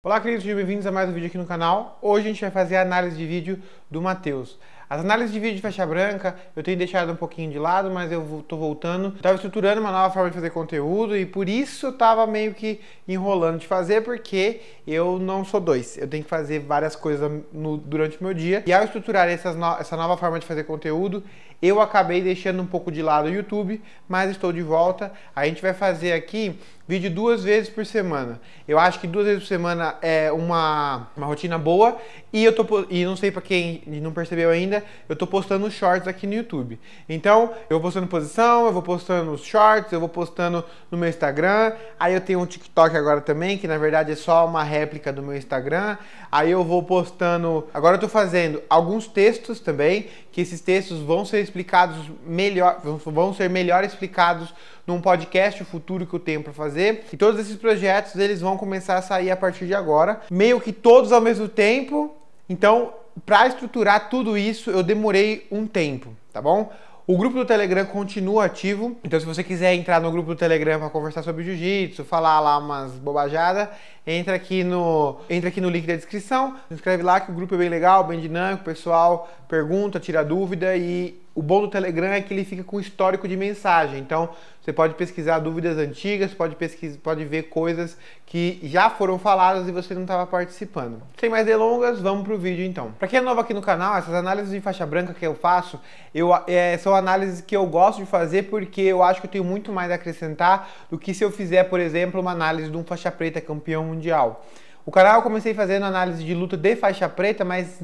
Olá, queridos, sejam bem-vindos a mais um vídeo aqui no canal. Hoje a gente vai fazer a análise de vídeo do Matheus. As análises de vídeo de faixa branca eu tenho deixado um pouquinho de lado, mas eu tô voltando. Estava estruturando uma nova forma de fazer conteúdo e por isso estava tava meio que enrolando de fazer, porque eu não sou dois. Eu tenho que fazer várias coisas no, durante o meu dia. E ao estruturar no, essa nova forma de fazer conteúdo, eu acabei deixando um pouco de lado o YouTube, mas estou de volta. A gente vai fazer aqui vídeo duas vezes por semana. Eu acho que duas vezes por semana é uma, uma rotina boa e eu tô e não sei para quem não percebeu ainda, eu tô postando shorts aqui no YouTube. Então, eu vou postando posição, eu vou postando os shorts, eu vou postando no meu Instagram. Aí eu tenho um TikTok agora também, que na verdade é só uma réplica do meu Instagram. Aí eu vou postando, agora eu tô fazendo alguns textos também que esses textos vão ser explicados melhor, vão ser melhor explicados num podcast futuro que eu tenho para fazer. E todos esses projetos eles vão começar a sair a partir de agora, meio que todos ao mesmo tempo. Então, para estruturar tudo isso, eu demorei um tempo, tá bom? O grupo do Telegram continua ativo, então se você quiser entrar no grupo do Telegram para conversar sobre jiu-jitsu, falar lá umas bobajadas, entra aqui no entra aqui no link da descrição, se inscreve lá que o grupo é bem legal, bem dinâmico, pessoal pergunta, tira dúvida e o bom do Telegram é que ele fica com histórico de mensagem. Então, você pode pesquisar dúvidas antigas, pode, pesquisar, pode ver coisas que já foram faladas e você não estava participando. Sem mais delongas, vamos para o vídeo então. Para quem é novo aqui no canal, essas análises de faixa branca que eu faço eu, é, são análises que eu gosto de fazer porque eu acho que eu tenho muito mais a acrescentar do que se eu fizer, por exemplo, uma análise de um faixa preta campeão mundial. O canal eu comecei fazendo análise de luta de faixa preta, mas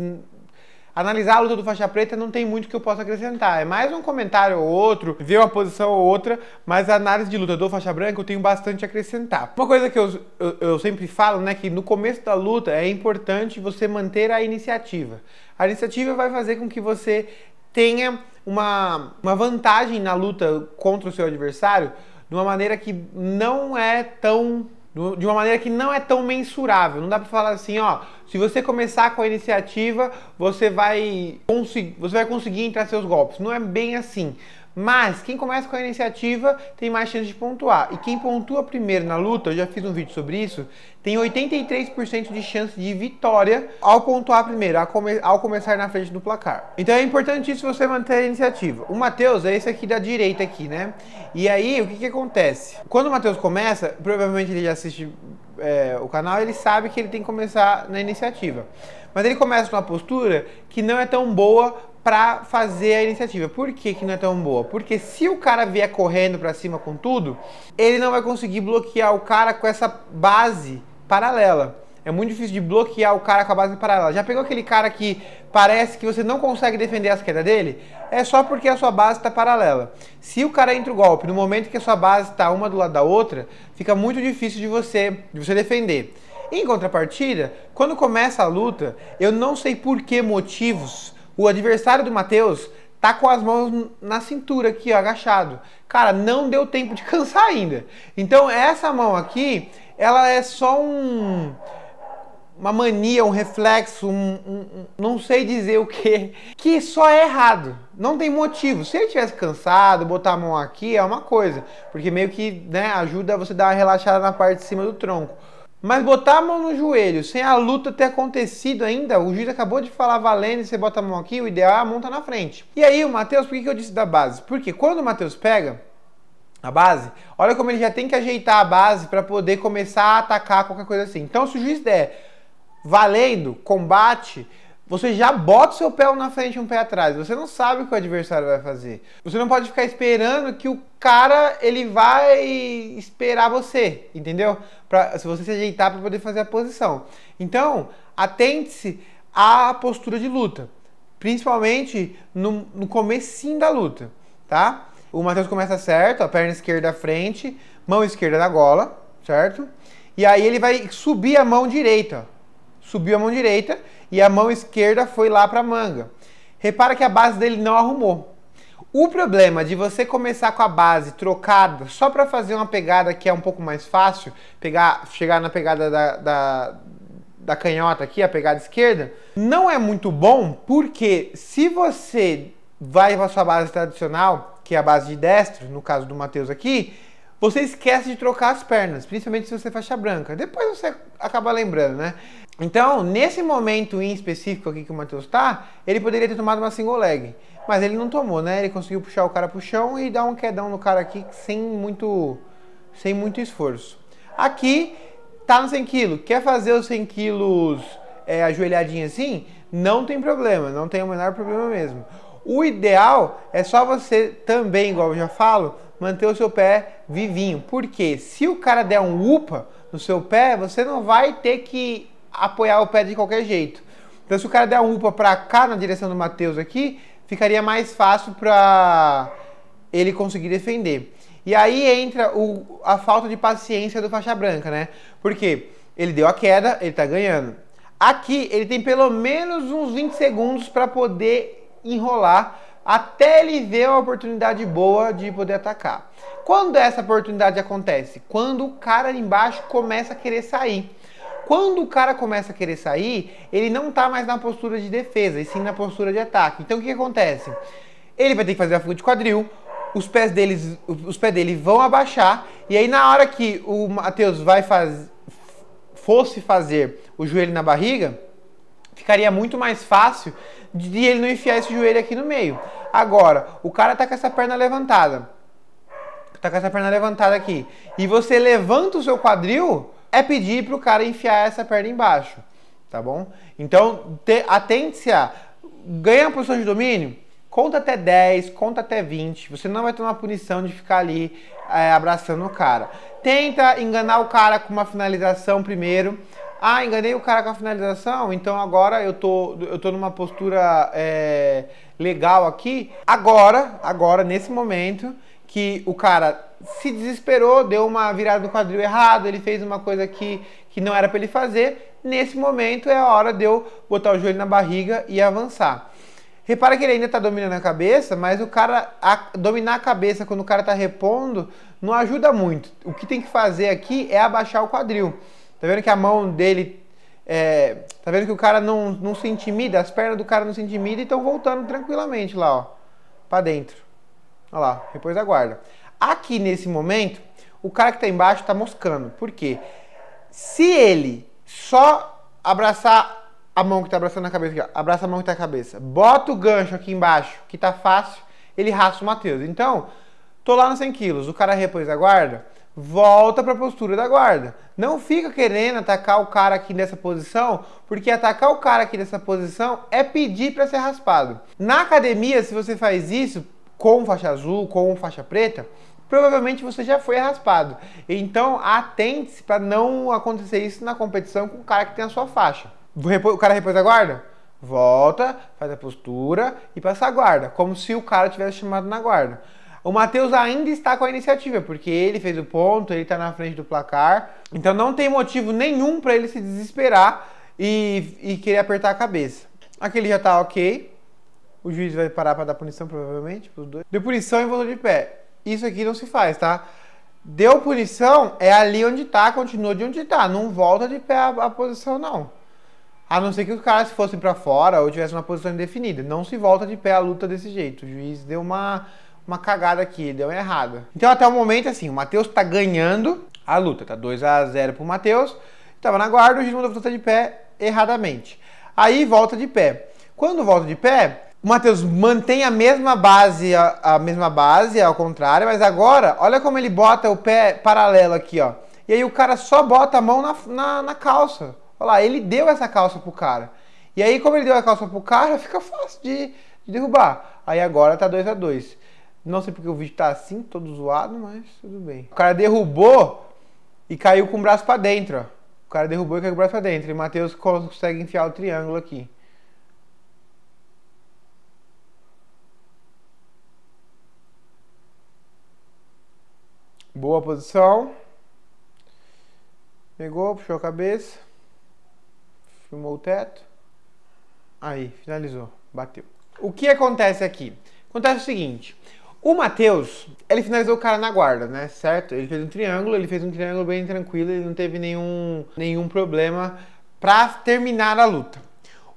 Analisar a luta do faixa preta não tem muito que eu possa acrescentar. É mais um comentário ou outro, ver uma posição ou outra, mas a análise de luta do faixa branca eu tenho bastante a acrescentar. Uma coisa que eu, eu, eu sempre falo, né, que no começo da luta é importante você manter a iniciativa. A iniciativa vai fazer com que você tenha uma, uma vantagem na luta contra o seu adversário de uma maneira que não é tão de uma maneira que não é tão mensurável. Não dá para falar assim, ó, se você começar com a iniciativa, você vai, você vai conseguir entrar seus golpes. Não é bem assim. Mas quem começa com a iniciativa tem mais chance de pontuar. E quem pontua primeiro na luta, eu já fiz um vídeo sobre isso, tem 83% de chance de vitória ao pontuar primeiro, ao, começar na frente do placar. Então é importantíssimo você manter a iniciativa. O Matheus é esse aqui da direita aqui, né? E aí, o que, que acontece? Quando o Matheus começa, provavelmente ele já assiste é, o canal, ele sabe que ele tem que começar na iniciativa. Mas ele começa numa postura que não é tão boa para fazer a iniciativa. Por que, que não é tão boa? Porque se o cara vier correndo para cima com tudo, ele não vai conseguir bloquear o cara com essa base paralela. É muito difícil de bloquear o cara com a base paralela. Já pegou aquele cara que parece que você não consegue defender as quedas dele? É só porque a sua base está paralela. Se o cara entra o golpe no momento que a sua base está uma do lado da outra, fica muito difícil de você, de você defender. Em contrapartida, quando começa a luta, eu não sei por que motivos o adversário do Matheus tá com as mãos na cintura aqui, ó, agachado. Cara, não deu tempo de cansar ainda. Então essa mão aqui, ela é só um uma mania, um reflexo, um, um, um, não sei dizer o que, que só é errado. Não tem motivo. Se ele tivesse cansado, botar a mão aqui é uma coisa, porque meio que né, ajuda você a dar uma relaxada na parte de cima do tronco. Mas botar a mão no joelho sem a luta ter acontecido ainda, o juiz acabou de falar valendo, e você bota a mão aqui, o ideal é a mão tá na frente. E aí, o Matheus, por que, que eu disse da base? Porque quando o Matheus pega a base, olha como ele já tem que ajeitar a base para poder começar a atacar qualquer coisa assim. Então, se o juiz der valendo, combate, você já bota o seu pé um na frente e um pé atrás. Você não sabe o que o adversário vai fazer. Você não pode ficar esperando que o cara ele vai esperar você, entendeu? Pra, se você se ajeitar para poder fazer a posição. Então, atente-se à postura de luta, principalmente no, no comecinho da luta, tá? O Matheus começa certo, a perna esquerda à frente, mão esquerda na gola, certo? E aí ele vai subir a mão direita, subiu a mão direita e a mão esquerda foi lá para a manga. Repara que a base dele não arrumou. O problema de você começar com a base trocada só para fazer uma pegada que é um pouco mais fácil, pegar, chegar na pegada da, da, da canhota aqui, a pegada esquerda, não é muito bom porque se você vai para a sua base tradicional, que é a base de destro, no caso do Matheus aqui, você esquece de trocar as pernas, principalmente se você é faixa branca. Depois você acaba lembrando, né? Então, nesse momento em específico aqui que o Matheus tá, ele poderia ter tomado uma single leg. Mas ele não tomou, né? Ele conseguiu puxar o cara pro chão e dar um quedão no cara aqui sem muito, sem muito esforço. Aqui, tá no 100 kg. Quer fazer os 100 kg é, ajoelhadinho assim? Não tem problema, não tem o menor problema mesmo. O ideal é só você também, igual eu já falo, manter o seu pé vivinho. Porque se o cara der um upa no seu pé, você não vai ter que apoiar o pé de qualquer jeito. Então, se o cara der um upa para cá na direção do Matheus aqui, ficaria mais fácil para ele conseguir defender. E aí entra o, a falta de paciência do faixa branca, né? Porque ele deu a queda, ele tá ganhando. Aqui ele tem pelo menos uns 20 segundos para poder enrolar até ele ver uma oportunidade boa de poder atacar. Quando essa oportunidade acontece? Quando o cara ali embaixo começa a querer sair. Quando o cara começa a querer sair, ele não está mais na postura de defesa, e sim na postura de ataque. Então o que acontece? Ele vai ter que fazer a fuga de quadril, os pés, deles, os pés dele vão abaixar, e aí na hora que o Matheus vai faz, fosse fazer o joelho na barriga, Ficaria muito mais fácil de ele não enfiar esse joelho aqui no meio. Agora, o cara tá com essa perna levantada. Tá com essa perna levantada aqui. E você levanta o seu quadril, é pedir pro cara enfiar essa perna embaixo. Tá bom? Então, atente-se a Ganha a posição de domínio. Conta até 10, conta até 20. Você não vai ter uma punição de ficar ali é, abraçando o cara. Tenta enganar o cara com uma finalização primeiro ah, enganei o cara com a finalização, então agora eu tô, eu tô numa postura é, legal aqui. Agora, agora, nesse momento, que o cara se desesperou, deu uma virada no quadril errado, ele fez uma coisa que, que não era para ele fazer. Nesse momento é a hora de eu botar o joelho na barriga e avançar. Repara que ele ainda está dominando a cabeça, mas o cara a, dominar a cabeça quando o cara está repondo não ajuda muito. O que tem que fazer aqui é abaixar o quadril. Tá vendo que a mão dele. É, tá vendo que o cara não, não se intimida? As pernas do cara não se intimida e estão voltando tranquilamente lá, ó. Pra dentro. Olha lá, depois aguarda. Aqui nesse momento, o cara que tá embaixo tá moscando. Por quê? Se ele só abraçar a mão que tá abraçando a cabeça aqui, ó, abraça a mão que tá na cabeça, bota o gancho aqui embaixo, que tá fácil, ele raça o Matheus. Então, tô lá nos 100 quilos, o cara repôs a guarda, volta para a postura da guarda. Não fica querendo atacar o cara aqui nessa posição, porque atacar o cara aqui nessa posição é pedir para ser raspado. Na academia, se você faz isso com faixa azul, com faixa preta, provavelmente você já foi raspado. Então, atente-se para não acontecer isso na competição com o cara que tem a sua faixa. O cara repôs a guarda? Volta, faz a postura e passa a guarda, como se o cara tivesse chamado na guarda. O Matheus ainda está com a iniciativa, porque ele fez o ponto, ele está na frente do placar. Então não tem motivo nenhum para ele se desesperar e, e, querer apertar a cabeça. Aqui ele já está ok. O juiz vai parar para dar punição, provavelmente, para os dois. Deu punição e voltou de pé. Isso aqui não se faz, tá? Deu punição, é ali onde está, continua de onde está. Não volta de pé a, a posição, não. A não ser que os caras fossem para fora ou tivessem uma posição indefinida. Não se volta de pé a luta desse jeito. O juiz deu uma uma cagada aqui, deu errado. Então até o momento, assim, o Matheus tá ganhando a luta, tá 2 a 0 pro Matheus. Tava na guarda, o Edmundo volta tá de pé erradamente. Aí volta de pé. Quando volta de pé, o Matheus mantém a mesma base, a, a, mesma base, ao contrário, mas agora, olha como ele bota o pé paralelo aqui, ó. E aí o cara só bota a mão na, na, na calça. Olha lá, ele deu essa calça pro cara. E aí, como ele deu a calça pro cara, fica fácil de, de derrubar. Aí agora tá 2 a 2 não sei porque o vídeo tá assim, todo zoado, mas tudo bem. O cara derrubou e caiu com o braço para dentro, ó. O cara derrubou e caiu com o braço para dentro. E Matheus consegue enfiar o triângulo aqui. Boa posição. Pegou, puxou a cabeça. Filmou o teto. Aí, finalizou. Bateu. O que acontece aqui? Acontece o seguinte: o Matheus, ele finalizou o cara na guarda, né? Certo? Ele fez um triângulo, ele fez um triângulo bem tranquilo, ele não teve nenhum, nenhum problema para terminar a luta.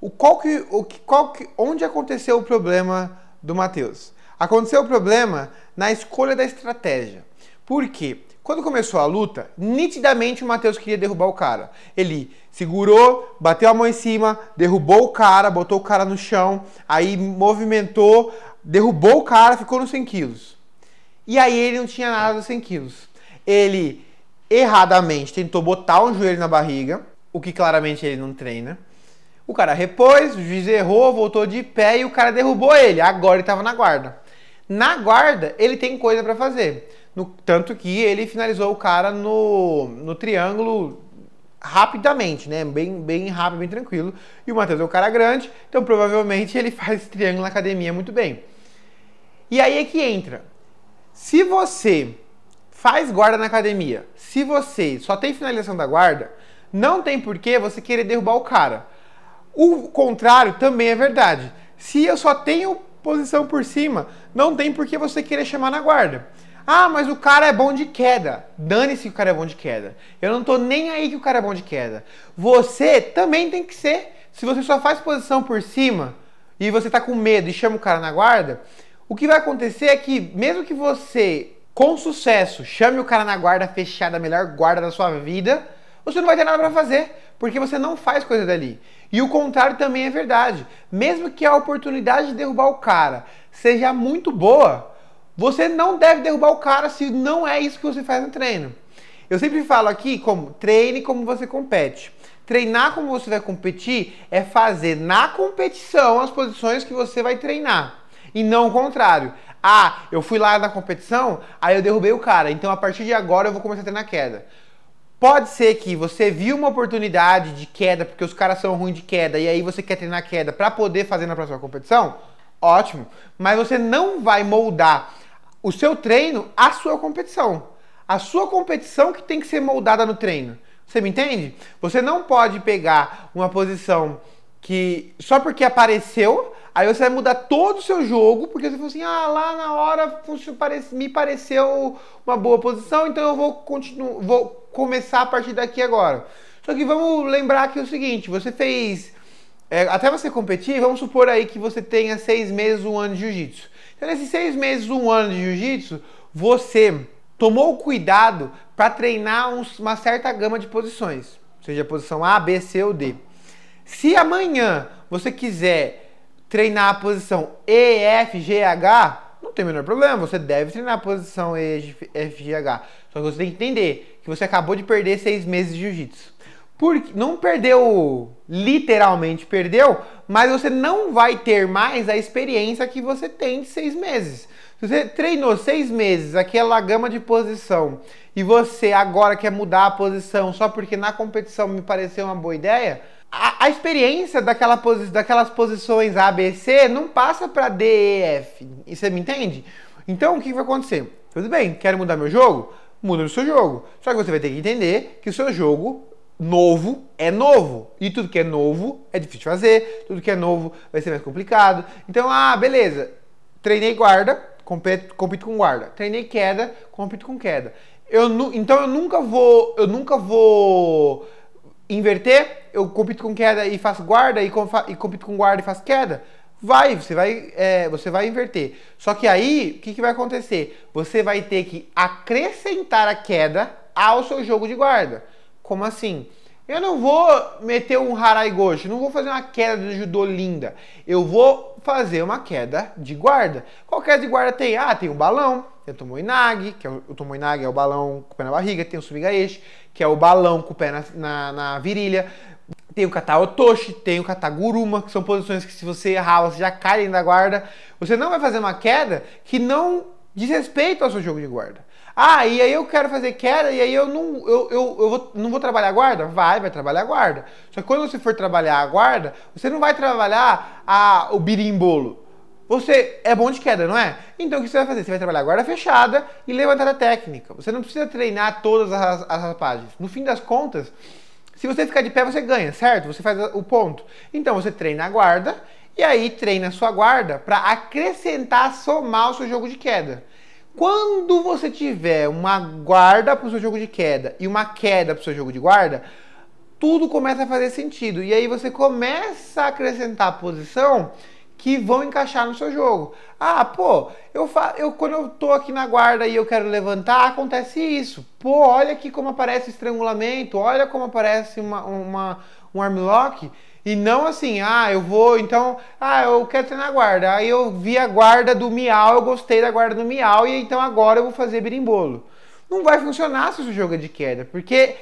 O qual que, o qual que, onde aconteceu o problema do Matheus? Aconteceu o problema na escolha da estratégia. Por quê? Quando começou a luta, nitidamente o Matheus queria derrubar o cara. Ele segurou, bateu a mão em cima, derrubou o cara, botou o cara no chão, aí movimentou, derrubou o cara, ficou nos 100 quilos. E aí ele não tinha nada dos 100 quilos. Ele erradamente tentou botar um joelho na barriga, o que claramente ele não treina. O cara repôs, o juiz errou, voltou de pé e o cara derrubou ele. Agora ele estava na guarda. Na guarda, ele tem coisa para fazer. No, tanto que ele finalizou o cara no, no triângulo rapidamente, né? Bem, bem rápido, bem tranquilo. E o Matheus é um cara grande, então provavelmente ele faz triângulo na academia muito bem. E aí é que entra. Se você faz guarda na academia, se você só tem finalização da guarda, não tem porquê você querer derrubar o cara. O contrário também é verdade. Se eu só tenho posição por cima, não tem porquê você querer chamar na guarda. Ah, mas o cara é bom de queda. Dane-se que o cara é bom de queda. Eu não tô nem aí que o cara é bom de queda. Você também tem que ser. Se você só faz posição por cima e você tá com medo e chama o cara na guarda, o que vai acontecer é que, mesmo que você, com sucesso, chame o cara na guarda fechada, a melhor guarda da sua vida, você não vai ter nada para fazer, porque você não faz coisa dali. E o contrário também é verdade. Mesmo que a oportunidade de derrubar o cara seja muito boa, você não deve derrubar o cara se não é isso que você faz no treino. Eu sempre falo aqui como treine como você compete. Treinar como você vai competir é fazer na competição as posições que você vai treinar. E não o contrário. Ah, eu fui lá na competição, aí eu derrubei o cara, então a partir de agora eu vou começar a ter na queda. Pode ser que você viu uma oportunidade de queda, porque os caras são ruins de queda, e aí você quer treinar queda para poder fazer na próxima competição? Ótimo. Mas você não vai moldar o seu treino à sua competição. A sua competição que tem que ser moldada no treino. Você me entende? Você não pode pegar uma posição que só porque apareceu, Aí você vai mudar todo o seu jogo, porque você falou assim: ah, lá na hora me pareceu uma boa posição, então eu vou, vou começar a partir daqui agora. Só que vamos lembrar aqui o seguinte: você fez. É, até você competir, vamos supor aí que você tenha seis meses, um ano de jiu-jitsu. Então, nesses seis meses, um ano de jiu-jitsu, você tomou cuidado para treinar uns, uma certa gama de posições, seja a posição A, B, C ou D. Se amanhã você quiser treinar a posição E, F, G, H, não tem o menor problema, você deve treinar a posição E, F, G, H. Só que você tem que entender que você acabou de perder seis meses de jiu-jitsu. Porque não perdeu, literalmente perdeu, mas você não vai ter mais a experiência que você tem de seis meses. Se você treinou seis meses aquela gama de posição e você agora quer mudar a posição só porque na competição me pareceu uma boa ideia, a, a experiência daquela posi daquelas posições ABC não passa para DEF. E, você me entende? Então o que vai acontecer? Tudo bem, quero mudar meu jogo? Muda o seu jogo. Só que você vai ter que entender que o seu jogo novo é novo. E tudo que é novo é difícil de fazer, tudo que é novo vai ser mais complicado. Então, ah, beleza. Treinei guarda, compito, compito com guarda. Treinei queda, compito com queda. Eu, então eu nunca vou, eu nunca vou inverter eu compito com queda e faço guarda e, e compito com guarda e faço queda. Vai, você vai, é, você vai inverter. Só que aí, o que, que vai acontecer? Você vai ter que acrescentar a queda ao seu jogo de guarda. Como assim? Eu não vou meter um harai goshi, não vou fazer uma queda de judô linda. Eu vou fazer uma queda de guarda. Qual queda de guarda tem? Ah, tem o um balão, tem o tomoinage, que é o, o é o balão com o pé na barriga, tem o sumigaeshi, que é o balão com o pé na, na, na virilha, tem o Kataotoshi otoshi, tem o Kataguruma que são posições que se você errar, você já cai dentro da guarda. Você não vai fazer uma queda que não diz respeito ao seu jogo de guarda. Ah, e aí eu quero fazer queda e aí eu não, eu, eu, eu vou, não vou trabalhar a guarda? Vai, vai trabalhar a guarda. Só que quando você for trabalhar a guarda, você não vai trabalhar a, ah, o birimbolo. Você é bom de queda, não é? Então o que você vai fazer? Você vai trabalhar guarda fechada e a técnica. Você não precisa treinar todas as, as rapagens. No fim das contas, se você ficar de pé, você ganha, certo? Você faz o ponto. Então você treina a guarda e aí treina a sua guarda para acrescentar, somar o seu jogo de queda. Quando você tiver uma guarda para o seu jogo de queda e uma queda para o seu jogo de guarda, tudo começa a fazer sentido. E aí você começa a acrescentar a posição que vão encaixar no seu jogo. Ah, pô, eu, fa eu quando eu tô aqui na guarda e eu quero levantar, acontece isso. Pô, olha aqui como aparece estrangulamento, olha como aparece uma, uma, um armlock. E não assim, ah, eu vou, então, ah, eu quero treinar a guarda. Aí eu vi a guarda do miau, eu gostei da guarda do miau, e então agora eu vou fazer birimbolo. Não vai funcionar se o jogo é de queda, porque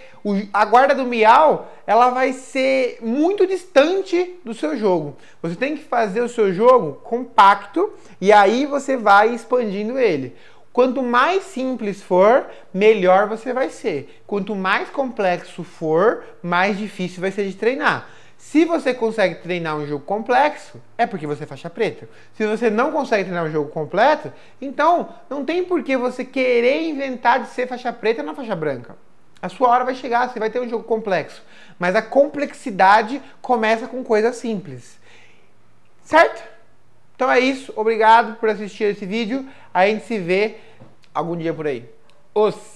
a guarda do miau ela vai ser muito distante do seu jogo. Você tem que fazer o seu jogo compacto e aí você vai expandindo ele. Quanto mais simples for, melhor você vai ser. Quanto mais complexo for, mais difícil vai ser de treinar. Se você consegue treinar um jogo complexo, é porque você é faixa preta. Se você não consegue treinar um jogo completo, então não tem por que você querer inventar de ser faixa preta na faixa branca. A sua hora vai chegar, você vai ter um jogo complexo. Mas a complexidade começa com coisas simples. Certo? Então é isso. Obrigado por assistir esse vídeo. A gente se vê algum dia por aí. Os